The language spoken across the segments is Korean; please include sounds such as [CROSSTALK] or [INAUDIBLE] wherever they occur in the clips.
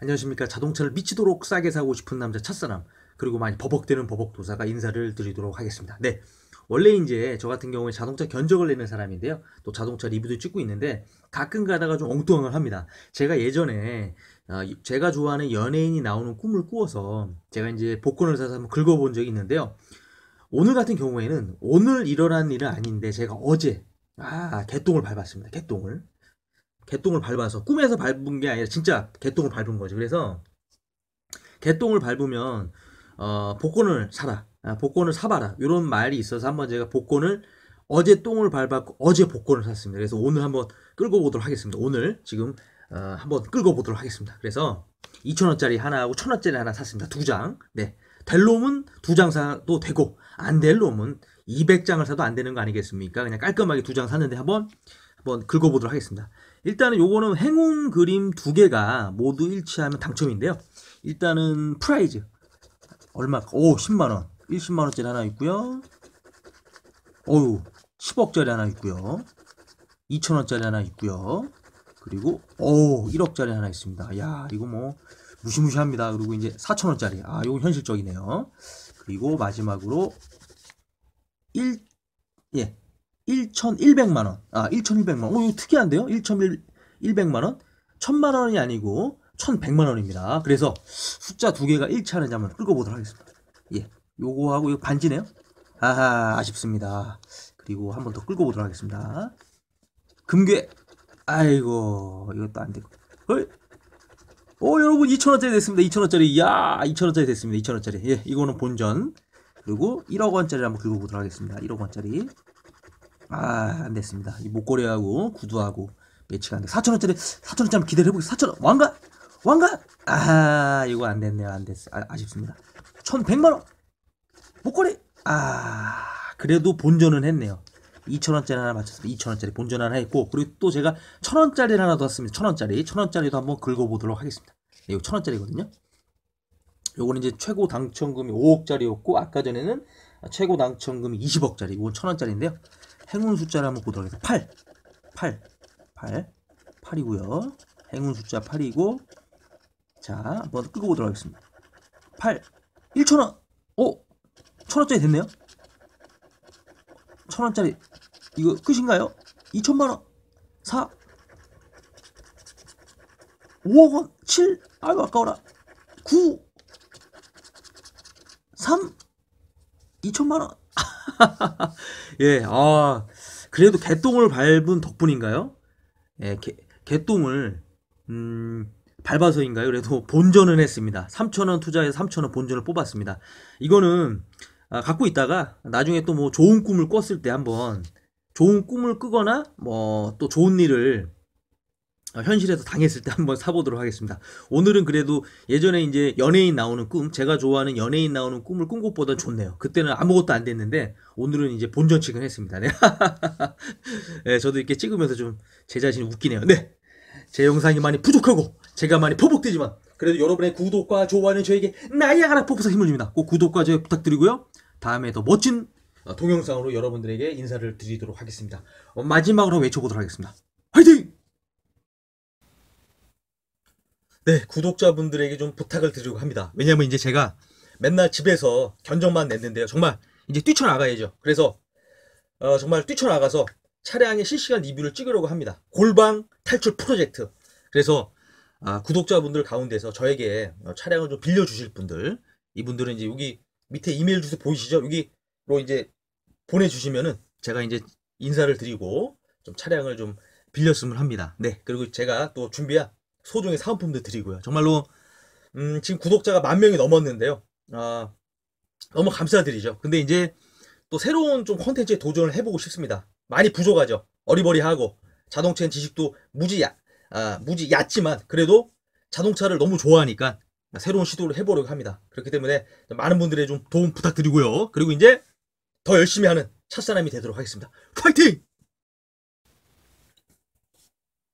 안녕하십니까 자동차를 미치도록 싸게 사고 싶은 남자 첫사람 그리고 많이 버벅대는 버벅도사가 인사를 드리도록 하겠습니다 네 원래 이제 저 같은 경우에 자동차 견적을 내는 사람인데요 또 자동차 리뷰도 찍고 있는데 가끔 가다가 좀 엉뚱한 합니다 제가 예전에 어, 제가 좋아하는 연예인이 나오는 꿈을 꾸어서 제가 이제 복권을 사서 한번 긁어본 적이 있는데요 오늘 같은 경우에는 오늘 일어난 일은 아닌데 제가 어제 아 개똥을 밟았습니다 개똥을 개똥을 밟아서 꿈에서 밟은 게 아니라 진짜 개똥을 밟은 거지. 그래서 개똥을 밟으면 어, 복권을 사라. 아, 복권을 사봐라. 이런 말이 있어서 한번 제가 복권을 어제 똥을 밟았고 어제 복권을 샀습니다. 그래서 오늘 한번 끌고 보도록 하겠습니다. 오늘 지금 어, 한번 끌고 보도록 하겠습니다. 그래서 2,000원짜리 하나하고 1,000원짜리 하나 샀습니다. 두 장. 네. 될 놈은 두 장 사도 되고 안될 놈은 200장을 사도 안 되는 거 아니겠습니까? 그냥 깔끔하게 두 장 샀는데 한번 한번 긁어보도록 하겠습니다. 일단은 요거는 행운 그림 두 개가 모두 일치하면 당첨인데요. 일단은 프라이즈 얼마? 오 10만 원, 10만 원짜리 하나 있고요. 어유 10억짜리 하나 있고요. 2천 원짜리 하나 있고요. 그리고 오 1억짜리 하나 있습니다. 야 이거 뭐 무시무시합니다. 그리고 이제 4천 원짜리. 아 요거 현실적이네요. 그리고 마지막으로 1예 1,100만 원. 아, 1 2 0 0만 원. 오, 이거 특이한데요? 1,100만 원. 1,000만 원이 아니고 1,100만 원입니다. 그래서 숫자 두 개가 일치하는지 한번 긁어보도록 하겠습니다. 예. 요거하고 요 반지네요. 아하, 아쉽습니다. 그리고 한번 더 긁어보도록 하겠습니다. 금괴. 아이고, 이것도 안 되고. 헐. 오, 여러분 2,000원짜리 됐습니다. 2,000원짜리. 야 2,000원짜리 됐습니다. 2,000원짜리. 예, 이거는 본전. 그리고 1억 원짜리 한번 긁어보도록 하겠습니다. 1억 원짜리. 아, 안 됐습니다. 이 목걸이하고 구두하고 매치가 안 돼. 4천원짜리4천원짜리 기대를 해보요4천원 왕가? 왕가? 아, 이거 안 됐네요. 안 됐어. 아, 아쉽습니다. 1,100만원. 목걸이. 아, 그래도 본전은 했네요. 2천원짜리 하나 맞췄습니다. 2천원짜리 본전 하나 했고, 그리고 또 제가 1,000원짜리 하나 더 샀습니다. 1,000원짜리. 1,000원짜리도 한번 긁어보도록 하겠습니다. 예, 이거 1,000원짜리거든요. 요거는 이제 최고 당첨금이 5억짜리였고, 아까 전에는 최고 당첨금이 20억짜리, 이건 1,000원짜리인데요. 행운 숫자를 한번 보도록 하겠습니다. 8, 8, 8, 8이고요. 행운 숫자 8이고 자 한번 끄고 보도록 하겠습니다. 8, 1천원, 오, 천원짜리 됐네요. 천원짜리 이거 끝인가요? 2천만원, 4, 5억원, 7, 아유 아까워라, 9, 3, 2천만원, [LAUGHS] 예, 아, 그래도 개똥을 밟은 덕분인가요? 예, 개, 개똥을, 음, 밟아서인가요? 그래도 본전은 했습니다. 3천원 투자해서 3천원 본전을 뽑았습니다. 이거는, 아, 갖고 있다가 나중에 또 뭐 좋은 꿈을 꿨을 때 한번 좋은 꿈을 꾸거나 뭐 또 좋은 일을 어, 현실에서 당했을 때 한번 사보도록 하겠습니다. 오늘은 그래도 예전에 이제 연예인 나오는 꿈, 제가 좋아하는 연예인 나오는 꿈을 꾼 것보단 좋네요. 그때는 아무것도 안 됐는데 오늘은 이제 본전 찍은 했습니다. 네. [LAUGHS] 네, 저도 이렇게 찍으면서 좀 제 자신이 웃기네요. 네. 제 영상이 많이 부족하고 제가 많이 퍼벅되지만 그래도 여러분의 구독과 좋아하는 저에게 나야가라 이 폭포사 힘을 줍니다. 꼭 구독과 좋아요 부탁드리고요. 다음에 더 멋진 어, 동영상으로 여러분들에게 인사를 드리도록 하겠습니다. 어, 마지막으로 외쳐보도록 하겠습니다. 화이팅! 네, 구독자분들에게 좀 부탁을 드리려고 합니다. 왜냐면 이제 제가 맨날 집에서 견적만 냈는데요. 정말 이제 뛰쳐나가야죠. 그래서 어, 정말 뛰쳐나가서 차량의 실시간 리뷰를 찍으려고 합니다. 골방 탈출 프로젝트. 그래서 아, 구독자분들 가운데서 저에게 어, 차량을 좀 빌려주실 분들 이분들은 이제 여기 밑에 이메일 주소 보이시죠? 여기로 이제 보내주시면은 제가 이제 인사를 드리고 좀 차량을 좀 빌렸으면 합니다. 네, 그리고 제가 또 준비한 소중의 사은품도 드리고요. 정말로 음, 지금 구독자가 만 명이 넘었는데요. 아, 너무 감사드리죠. 근데 이제 또 새로운 좀 컨텐츠에 도전을 해보고 싶습니다. 많이 부족하죠. 어리버리하고 자동차엔 지식도 무지 야, 아, 무지 얕지만 그래도 자동차를 너무 좋아하니까 새로운 시도를 해보려고 합니다. 그렇기 때문에 많은 분들의 좀 도움 부탁드리고요. 그리고 이제 더 열심히 하는 차 사람이 되도록 하겠습니다. 파이팅!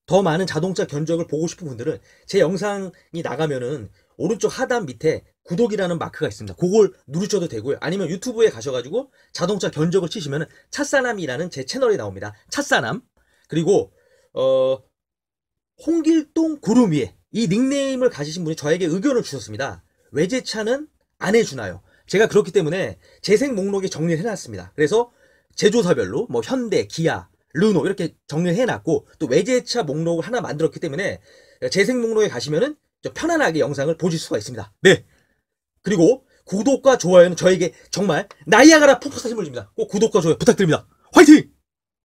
더 많은 자동차 견적을 보고 싶은 분들은 제 영상이 나가면은 오른쪽 하단 밑에 구독이라는 마크가 있습니다. 그걸 누르셔도 되고요. 아니면 유튜브에 가셔가지고 자동차 견적을 치시면은 찻사남이라는 제 채널이 나옵니다. 찻사남 그리고 어 홍길동 구름 위에 이 닉네임을 가지신 분이 저에게 의견을 주셨습니다. 외제차는 안 해주나요? 제가 그렇기 때문에 재생 목록에 정리를 해놨습니다. 그래서 제조사별로 뭐 현대, 기아, 르노 이렇게 정리해놨고 또 외제차 목록을 하나 만들었기 때문에 재생 목록에 가시면은 편안하게 영상을 보실 수가 있습니다. 네. 그리고 구독과 좋아요는 저에게 정말 나이아가라 폭포 사진을 줍니다. 꼭 구독과 좋아요 부탁드립니다. 화이팅!